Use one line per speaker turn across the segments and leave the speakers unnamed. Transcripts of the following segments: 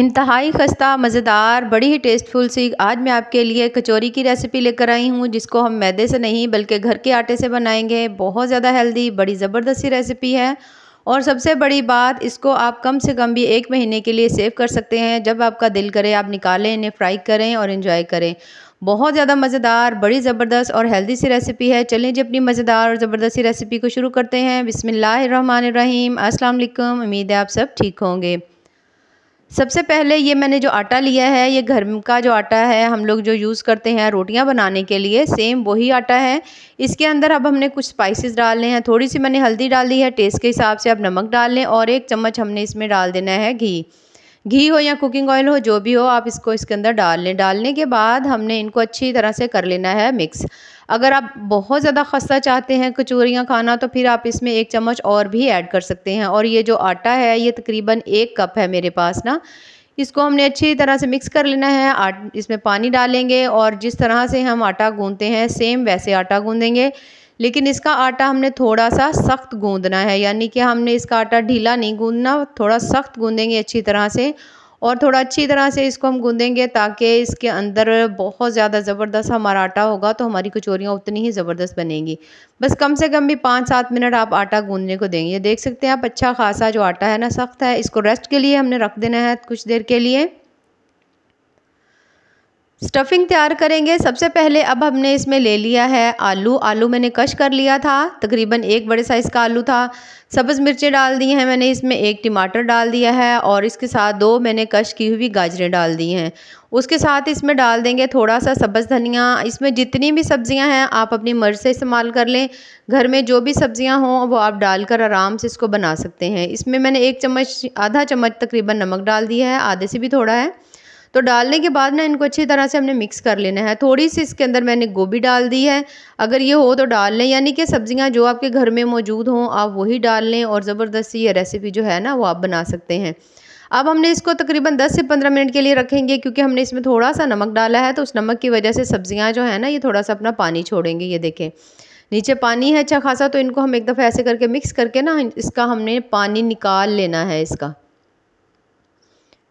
इंतहाई खस्ता मज़ेदार बड़ी ही टेस्टफुल सी आज मैं आपके लिए कचौरी की रेसिपी लेकर आई हूँ जिसको हम मैदे से नहीं बल्कि घर के आटे से बनाएंगे बहुत ज़्यादा हेल्दी बड़ी ज़बरदस्ती रेसिपी है और सबसे बड़ी बात इसको आप कम से कम भी एक महीने के लिए सेव कर सकते हैं जब आपका दिल करे आप निकालें इन्हें फ्राई करें और इन्जॉय करें बहुत ज़्यादा मज़ेदार बड़ी ज़बरदस्त और हेल्दी सी रेसिपी है चलें जी अपनी मज़ेदार और ज़बरदस्त सी रेसिपी को शुरू करते हैं बिसमीम असल उम्मीद है आप सब ठीक होंगे सबसे पहले ये मैंने जो आटा लिया है ये घर का जो आटा है हम लोग जो यूज़ करते हैं रोटियां बनाने के लिए सेम वही आटा है इसके अंदर अब हमने कुछ स्पाइसेस डालने हैं थोड़ी सी मैंने हल्दी डाली है टेस्ट के हिसाब से अब नमक डाल लें और एक चम्मच हमने इसमें डाल देना है घी घी हो या कुकिंग ऑयल हो जो भी हो आप इसको इसके अंदर डाल लें डालने के बाद हमने इनको अच्छी तरह से कर लेना है मिक्स अगर आप बहुत ज़्यादा खस्ता चाहते हैं कचोरियाँ खाना तो फिर आप इसमें एक चम्मच और भी ऐड कर सकते हैं और ये जो आटा है ये तकरीबन एक कप है मेरे पास ना इसको हमने अच्छी तरह से मिक्स कर लेना है आट इसमें पानी डालेंगे और जिस तरह से हम आटा गूँधते हैं सेम वैसे आटा गूँधेंगे लेकिन इसका आटा हमने थोड़ा सा सख्त गूंदना है यानी कि हमने इसका आटा ढीला नहीं गूंदना थोड़ा सख्त गूंदेंगे अच्छी तरह से और थोड़ा अच्छी तरह से इसको हम गूंदेंगे ताकि इसके अंदर बहुत ज़्यादा ज़बरदस्त हमारा आटा होगा तो हमारी कचोरियाँ उतनी ही ज़बरदस्त बनेंगी बस कम से कम भी पाँच सात मिनट आप आटा गूंदने को देंगे देख सकते हैं आप अच्छा खासा जो आटा है ना सख्त है इसको रेस्ट के लिए हमने रख देना है कुछ देर के लिए स्टफिंग तैयार करेंगे सबसे पहले अब हमने इसमें ले लिया है आलू आलू मैंने कश कर लिया था तकरीबन एक बड़े साइज़ का आलू था सब्ज़ मिर्चें डाल दी हैं मैंने इसमें एक टमाटर डाल दिया है और इसके साथ दो मैंने कश की हुई गाजरें डाल दी हैं उसके साथ इसमें डाल देंगे थोड़ा सा सब्ज़ धनिया इसमें जितनी भी सब्ज़ियां हैं आप अपनी मर्ज़ से इस्तेमाल कर लें घर में जो भी सब्ज़ियां हों वो आप डालकर आराम से इसको बना सकते हैं इसमें मैंने एक चम्मच आधा चम्मच तकरीबन नमक डाल दिया है आधे से भी थोड़ा है तो डालने के बाद ना इनको अच्छी तरह से हमने मिक्स कर लेना है थोड़ी सी इसके अंदर मैंने गोभी डाल दी है अगर ये हो तो डाल लें यानी कि सब्जियां जो आपके घर में मौजूद हों आप वही डाल लें और ज़बरदस्ती ये रेसिपी जो है ना वो आप बना सकते हैं अब हमने इसको तकरीबन 10 से 15 मिनट के लिए रखेंगे क्योंकि हमने इसमें थोड़ा सा नमक डाला है तो उस नमक की वजह से सब्जियां जो है ना ये थोड़ा सा अपना पानी छोड़ेंगे ये देखें नीचे पानी है अच्छा खासा तो इनको हम एक दफ़ा ऐसे करके मिक्स करके ना इसका हमने पानी निकाल लेना है इसका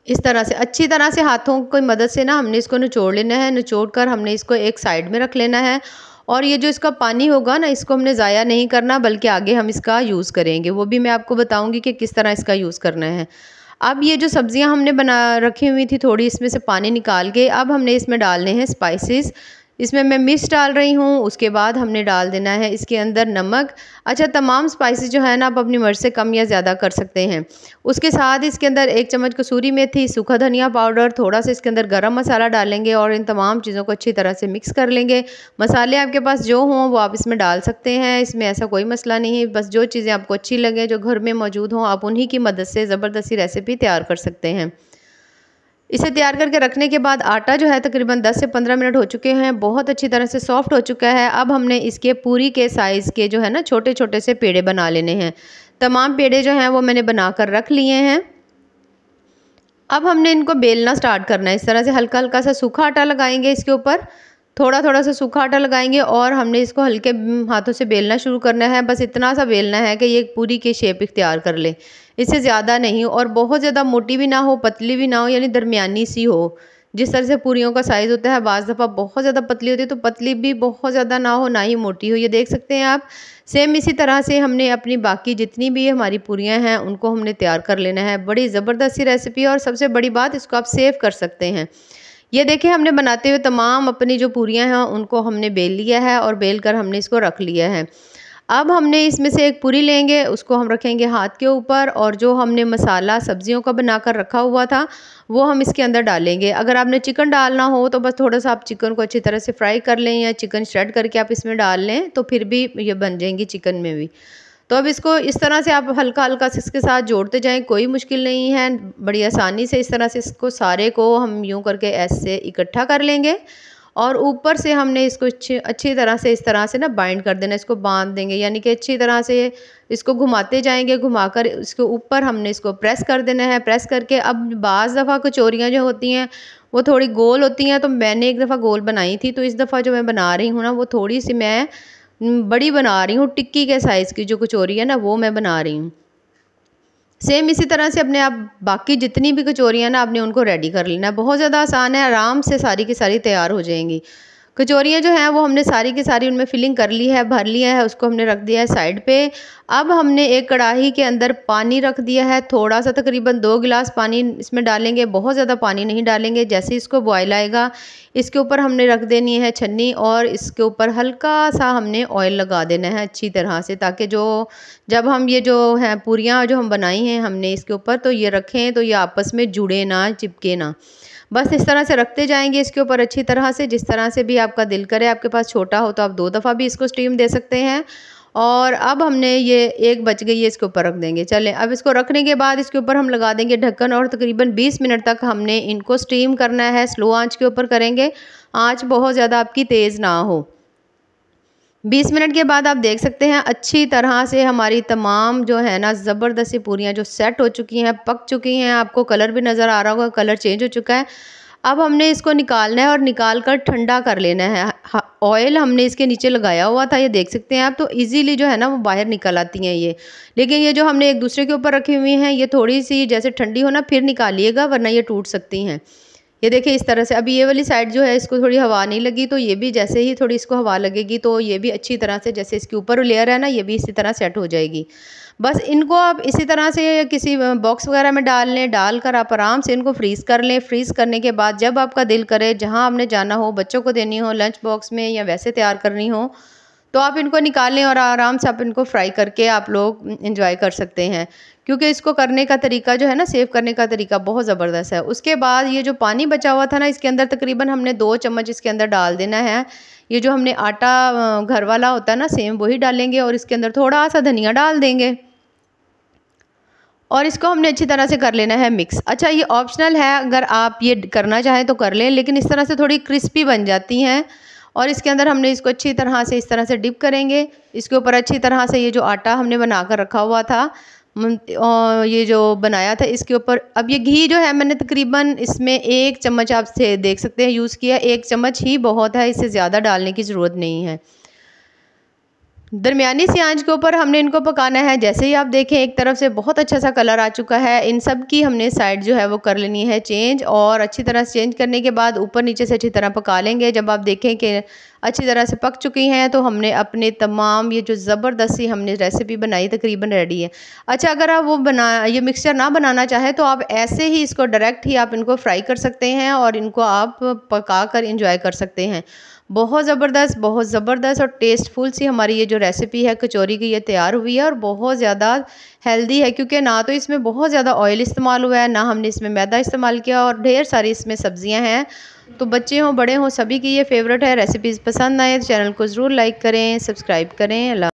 इस तरह से अच्छी तरह से हाथों की मदद से ना हमने इसको निचोड़ लेना है निचोड़ कर हमने इसको एक साइड में रख लेना है और ये जो इसका पानी होगा ना इसको हमने ज़ाया नहीं करना बल्कि आगे हम इसका यूज़ करेंगे वो भी मैं आपको बताऊँगी कि किस तरह इसका यूज़ करना है अब ये जो सब्ज़ियाँ हमने बना रखी हुई थी थोड़ी इसमें से पानी निकाल के अब हमने इसमें डालने हैं स्पाइसिस इसमें मैं मिर्च डाल रही हूँ उसके बाद हमने डाल देना है इसके अंदर नमक अच्छा तमाम स्पाइसेस जो है ना आप अपनी मर्ज़ से कम या ज़्यादा कर सकते हैं उसके साथ इसके अंदर एक चम्मच कसूरी मेथी सूखा धनिया पाउडर थोड़ा सा इसके अंदर गर्म मसाला डालेंगे और इन तमाम चीज़ों को अच्छी तरह से मिक्स कर लेंगे मसाले आपके पास जो हों वो आप इसमें डाल सकते हैं इसमें ऐसा कोई मसला नहीं है बस जो चीज़ें आपको अच्छी लगें जो घर में मौजूद हों आप उन्हीं की मदद से ज़बरदस्ती रेसिपी तैयार कर सकते हैं इसे तैयार करके रखने के बाद आटा जो है तकरीबन 10 से 15 मिनट हो चुके हैं बहुत अच्छी तरह से सॉफ्ट हो चुका है अब हमने इसके पूरी के साइज़ के जो है ना छोटे छोटे से पेड़े बना लेने हैं तमाम पेड़े जो हैं वो मैंने बना कर रख लिए हैं अब हमने इनको बेलना स्टार्ट करना है इस तरह से हल्का हल्का सा सूखा आटा लगाएंगे इसके ऊपर थोड़ा थोड़ा सा सूखा आटा लगाएंगे और हमने इसको हल्के हम्म, हाथों से बेलना शुरू करना है बस इतना सा बेलना है कि ये पूरी की शेप इख्तियार कर ले इससे ज़्यादा नहीं और बहुत ज़्यादा मोटी भी ना हो पतली भी ना हो यानी दरमियानी सी हो जिस तरह से पूरियों का साइज़ होता है बाज़ दफ़ा बहुत ज़्यादा पतली होती है तो पतली भी बहुत ज़्यादा ना हो ना ही मोटी हो ये देख सकते हैं आप सेम इसी तरह से हमने अपनी बाकी जितनी भी हमारी पूरियाँ हैं उनको हमने तैयार कर लेना है बड़ी ज़बरदस्त सी रेसिपी है और सबसे बड़ी बात इसको आप सेव कर सकते हैं ये देखें हमने बनाते हुए तमाम अपनी जो पूरियाँ हैं उनको हमने बेल लिया है और बेल कर हमने इसको रख लिया है अब हमने इसमें से एक पूरी लेंगे उसको हम रखेंगे हाथ के ऊपर और जो हमने मसाला सब्जियों का बनाकर रखा हुआ था वो हम इसके अंदर डालेंगे अगर आपने चिकन डालना हो तो बस थोड़ा सा आप चिकन को अच्छी तरह से फ्राई कर लें या चिकन श्रेड करके आप इसमें डाल लें तो फिर भी ये बन जाएंगी चिकन में भी तो अब इसको इस तरह से आप हल्का हल्का से इसके साथ जोड़ते जाएं कोई मुश्किल नहीं है बड़ी आसानी से इस तरह से इसको सारे को हम यूं करके ऐसे इकट्ठा कर लेंगे और ऊपर से हमने इसको अच्छी अच्छी तरह से इस तरह से ना बाइंड कर देना इसको बांध देंगे यानी कि अच्छी तरह से इसको घुमाते जाएंगे घुमाकर इसके ऊपर हमने इसको प्रेस कर देना है प्रेस करके अब बाज़ दफ़ा कचोरियाँ जो होती हैं वो थोड़ी गोल होती हैं तो मैंने एक दफ़ा गोल बनाई थी तो इस दफ़ा जो मैं बना रही हूँ ना वो थोड़ी सी मैं बड़ी बना रही हूँ टिक्की के साइज़ की जो कचोरी है ना वो मैं बना रही हूँ सेम इसी तरह से अपने आप बाकी जितनी भी कचोरियाँ ना आपने उनको रेडी कर लेना है बहुत ज़्यादा आसान है आराम से सारी की सारी तैयार हो जाएंगी कचौरियाँ जो हैं वो हमने सारी की सारी उनमें फिलिंग कर ली है भर लिया है उसको हमने रख दिया है साइड पे अब हमने एक कढ़ाई के अंदर पानी रख दिया है थोड़ा सा तकरीबन दो गिलास पानी इसमें डालेंगे बहुत ज़्यादा पानी नहीं डालेंगे जैसे इसको बॉयल आएगा इसके ऊपर हमने रख देनी है छन्नी और इसके ऊपर हल्का सा हमने ऑयल लगा देना है अच्छी तरह से ताकि जो जब हम ये जो हैं पूरियाँ जो हम बनाई हैं हमने इसके ऊपर तो ये रखें तो ये आपस में जुड़े ना चिपके ना बस इस तरह से रखते जाएंगे इसके ऊपर अच्छी तरह से जिस तरह से भी आपका दिल करे आपके पास छोटा हो तो आप दो दफ़ा भी इसको स्टीम दे सकते हैं और अब हमने ये एक बच गई है इसके ऊपर रख देंगे चलें अब इसको रखने के बाद इसके ऊपर हम लगा देंगे ढक्कन और तकरीबन 20 मिनट तक हमने इनको स्टीम करना है स्लो आंच के ऊपर करेंगे आंच बहुत ज़्यादा आपकी तेज़ ना हो बीस मिनट के बाद आप देख सकते हैं अच्छी तरह से हमारी तमाम जो है ना ज़बरदस्ती पूरियाँ जो सेट हो चुकी हैं पक चुकी हैं आपको कलर भी नज़र आ रहा होगा कलर चेंज हो चुका है अब हमने इसको निकालना है और निकाल कर ठंडा कर लेना है ऑयल हमने इसके नीचे लगाया हुआ था ये देख सकते हैं आप तो इजीली जो है ना वो बाहर निकल आती हैं ये लेकिन ये जो हमने एक दूसरे के ऊपर रखी हुई हैं ये थोड़ी सी जैसे ठंडी हो ना फिर निकालिएगा वरना ये टूट सकती हैं ये देखिए इस तरह से अभी ये वाली साइड जो है इसको थोड़ी हवा नहीं लगी तो ये भी जैसे ही थोड़ी इसको हवा लगेगी तो ये भी अच्छी तरह से जैसे इसके ऊपर लेयर है ना ये भी इसी तरह सेट हो जाएगी बस इनको आप इसी तरह से किसी बॉक्स वगैरह में डाल लें डाल कर आप आराम से इनको फ्रीज़ कर लें फ्रीज़ करने के बाद जब आपका दिल करे जहाँ आपने जाना हो बच्चों को देनी हो लंच बॉक्स में या वैसे तैयार करनी हो तो आप इनको निकालें और आराम से आप इनको फ्राई करके आप लोग इन्जॉय कर सकते हैं क्योंकि इसको करने का तरीका जो है ना सेव करने का तरीका बहुत ज़बरदस्त है उसके बाद ये जो पानी बचा हुआ था ना इसके अंदर तकरीबन हमने दो चम्मच इसके अंदर डाल देना है ये जो हमने आटा घर वाला होता है ना सेम वही डालेंगे और इसके अंदर थोड़ा सा धनिया डाल देंगे और इसको हमने अच्छी तरह से कर लेना है मिक्स अच्छा ये ऑप्शनल है अगर आप ये करना चाहें तो कर लें लेकिन इस तरह से थोड़ी क्रिस्पी बन जाती हैं और इसके अंदर हमने इसको अच्छी तरह से इस तरह से डिप करेंगे इसके ऊपर अच्छी तरह से ये जो आटा हमने बना कर रखा हुआ था ये जो बनाया था इसके ऊपर अब ये घी जो है मैंने तकरीबन इसमें एक चम्मच आप से देख सकते हैं यूज़ किया एक चम्मच ही बहुत है इससे ज़्यादा डालने की ज़रूरत नहीं है दरमियानी सी आंच के ऊपर हमने इनको पकाना है जैसे ही आप देखें एक तरफ से बहुत अच्छा सा कलर आ चुका है इन सब की हमने साइड जो है वो कर लेनी है चेंज और अच्छी तरह से चेंज करने के बाद ऊपर नीचे से अच्छी तरह पका लेंगे जब आप देखें कि अच्छी तरह से पक चुकी हैं तो हमने अपने तमाम ये जो ज़बरदस्ती हमने रेसिपी बनाई तकरीबन रेडी है अच्छा अगर आप वो बना ये मिक्सचर ना बनाना चाहें तो आप ऐसे ही इसको डायरेक्ट ही आप इनको फ्राई कर सकते हैं और इनको आप पका कर इंजॉय कर सकते हैं बहुत ज़बरदस्त बहुत ज़बरदस्त और टेस्टफुल सी हमारी ये जो रेसिपी है कचौरी की ये तैयार हुई है और बहुत ज़्यादा हेल्दी है क्योंकि ना तो इसमें बहुत ज़्यादा ऑयल इस्तेमाल हुआ है ना हमने इसमें मैदा इस्तेमाल किया और ढेर सारी इसमें सब्ज़ियाँ हैं तो बच्चे हों बड़े हों सभी की ये फेवरेट है रेसिपीज़ पसंद आए तो चैनल को ज़रूर लाइक करें सब्सक्राइब करें